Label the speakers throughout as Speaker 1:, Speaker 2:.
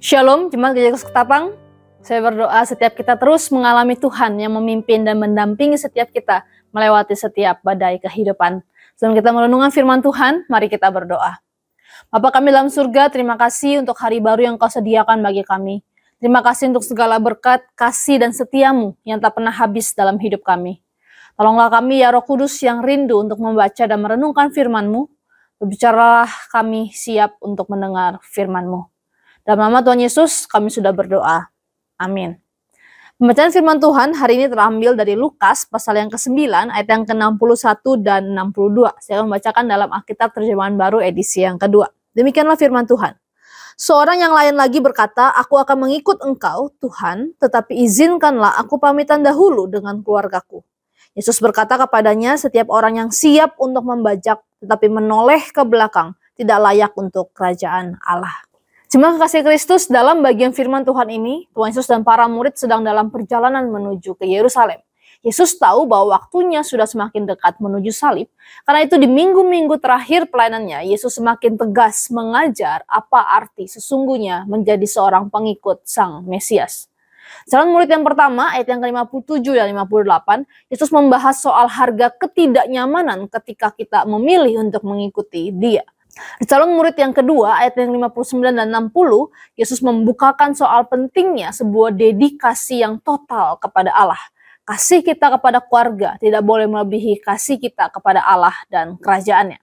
Speaker 1: Shalom, jemaat gereja Ketapang. Saya berdoa setiap kita terus mengalami Tuhan yang memimpin dan mendampingi setiap kita melewati setiap badai kehidupan. Sebelum kita merenungkan firman Tuhan, mari kita berdoa. Bapa kami dalam surga, terima kasih untuk hari baru yang kau sediakan bagi kami. Terima kasih untuk segala berkat, kasih, dan setiamu yang tak pernah habis dalam hidup kami. Tolonglah kami ya roh kudus yang rindu untuk membaca dan merenungkan FirmanMu. mu Berbicaralah kami siap untuk mendengar FirmanMu. Dalam nama Tuhan Yesus kami sudah berdoa. Amin. Pembacaan firman Tuhan hari ini terambil dari Lukas pasal yang ke-9 ayat yang ke-61 dan 62. Saya akan membacakan dalam Alkitab Terjemahan Baru edisi yang kedua. Demikianlah firman Tuhan. Seorang yang lain lagi berkata, aku akan mengikut engkau, Tuhan, tetapi izinkanlah aku pamitan dahulu dengan keluargaku. Yesus berkata kepadanya, setiap orang yang siap untuk membajak tetapi menoleh ke belakang, tidak layak untuk kerajaan Allah. Cuma kasih Kristus, dalam bagian firman Tuhan ini, Tuhan Yesus dan para murid sedang dalam perjalanan menuju ke Yerusalem. Yesus tahu bahwa waktunya sudah semakin dekat menuju salib. Karena itu di minggu-minggu terakhir pelayanannya, Yesus semakin tegas mengajar apa arti sesungguhnya menjadi seorang pengikut Sang Mesias. Jalan murid yang pertama, ayat yang ke-57 dan 58, Yesus membahas soal harga ketidaknyamanan ketika kita memilih untuk mengikuti dia. Di calon murid yang kedua, ayat yang 59 dan 60, Yesus membukakan soal pentingnya sebuah dedikasi yang total kepada Allah. Kasih kita kepada keluarga tidak boleh melebihi kasih kita kepada Allah dan kerajaannya.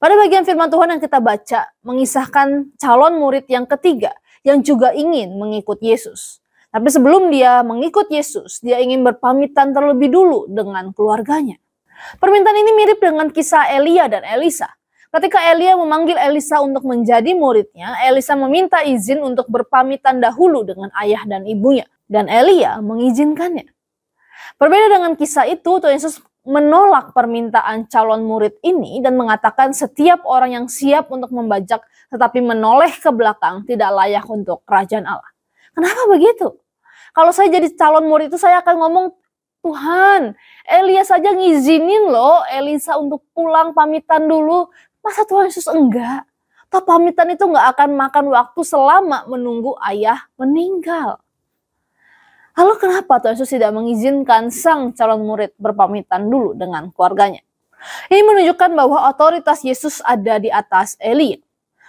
Speaker 1: Pada bagian firman Tuhan yang kita baca, mengisahkan calon murid yang ketiga yang juga ingin mengikut Yesus. Tapi sebelum dia mengikut Yesus, dia ingin berpamitan terlebih dulu dengan keluarganya. Permintaan ini mirip dengan kisah Elia dan Elisa. Ketika Elia memanggil Elisa untuk menjadi muridnya, Elisa meminta izin untuk berpamitan dahulu dengan ayah dan ibunya. Dan Elia mengizinkannya. Berbeda dengan kisah itu, Tuhan Yesus menolak permintaan calon murid ini dan mengatakan setiap orang yang siap untuk membajak tetapi menoleh ke belakang tidak layak untuk kerajaan Allah. Kenapa begitu? Kalau saya jadi calon murid itu saya akan ngomong, Tuhan, Elia saja ngizinin loh Elisa untuk pulang pamitan dulu Masa Tuhan Yesus enggak? Toh pamitan itu enggak akan makan waktu selama menunggu ayah meninggal. Lalu kenapa Tuhan Yesus tidak mengizinkan sang calon murid berpamitan dulu dengan keluarganya? Ini menunjukkan bahwa otoritas Yesus ada di atas Elia.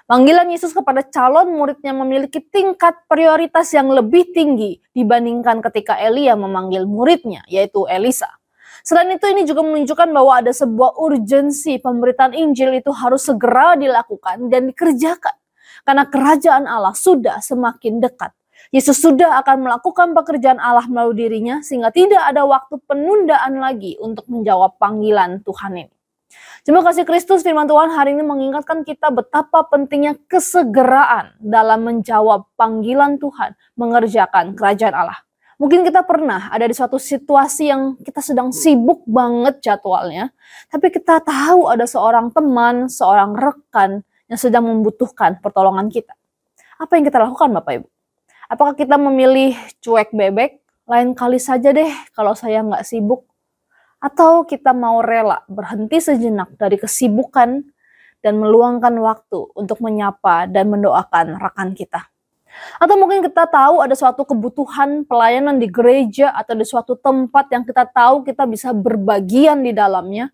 Speaker 1: Panggilan Yesus kepada calon muridnya memiliki tingkat prioritas yang lebih tinggi dibandingkan ketika Elia memanggil muridnya, yaitu Elisa. Selain itu ini juga menunjukkan bahwa ada sebuah urgensi pemberitaan Injil itu harus segera dilakukan dan dikerjakan. Karena kerajaan Allah sudah semakin dekat. Yesus sudah akan melakukan pekerjaan Allah melalui dirinya sehingga tidak ada waktu penundaan lagi untuk menjawab panggilan Tuhan ini. Terima kasih Kristus firman Tuhan hari ini mengingatkan kita betapa pentingnya kesegeraan dalam menjawab panggilan Tuhan mengerjakan kerajaan Allah. Mungkin kita pernah ada di suatu situasi yang kita sedang sibuk banget jadwalnya, tapi kita tahu ada seorang teman, seorang rekan yang sedang membutuhkan pertolongan kita. Apa yang kita lakukan Bapak Ibu? Apakah kita memilih cuek bebek, lain kali saja deh kalau saya nggak sibuk? Atau kita mau rela berhenti sejenak dari kesibukan dan meluangkan waktu untuk menyapa dan mendoakan rekan kita? Atau mungkin kita tahu ada suatu kebutuhan pelayanan di gereja atau di suatu tempat yang kita tahu kita bisa berbagian di dalamnya.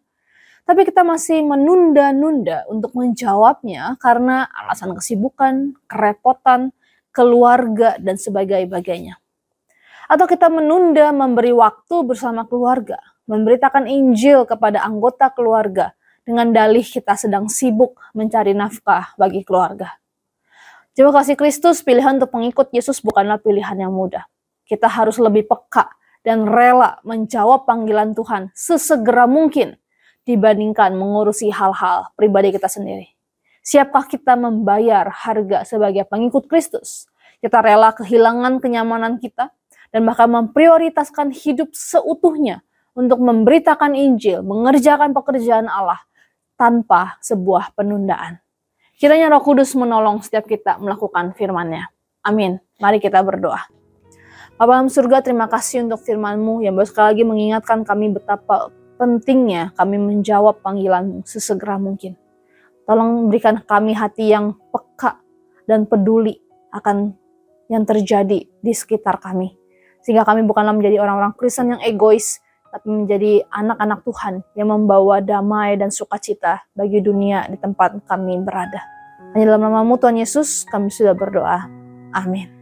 Speaker 1: Tapi kita masih menunda-nunda untuk menjawabnya karena alasan kesibukan, kerepotan, keluarga, dan sebagainya. Atau kita menunda memberi waktu bersama keluarga, memberitakan Injil kepada anggota keluarga dengan dalih kita sedang sibuk mencari nafkah bagi keluarga. Terima kasih Kristus, pilihan untuk pengikut Yesus bukanlah pilihan yang mudah. Kita harus lebih peka dan rela menjawab panggilan Tuhan sesegera mungkin dibandingkan mengurusi hal-hal pribadi kita sendiri. Siapkah kita membayar harga sebagai pengikut Kristus? Kita rela kehilangan kenyamanan kita dan bahkan memprioritaskan hidup seutuhnya untuk memberitakan Injil, mengerjakan pekerjaan Allah tanpa sebuah penundaan. Kiranya Roh Kudus menolong setiap kita melakukan firman-Nya. Amin. Mari kita berdoa. Bapa dalam surga, terima kasih untuk firman-Mu yang baru sekali lagi mengingatkan kami betapa pentingnya kami menjawab panggilan-Mu sesegera mungkin. Tolong berikan kami hati yang peka dan peduli akan yang terjadi di sekitar kami. Sehingga kami bukanlah menjadi orang-orang Kristen yang egois, tapi menjadi anak-anak Tuhan yang membawa damai dan sukacita bagi dunia di tempat kami berada. Hanya dalam namamu Tuhan Yesus kami sudah berdoa. Amin.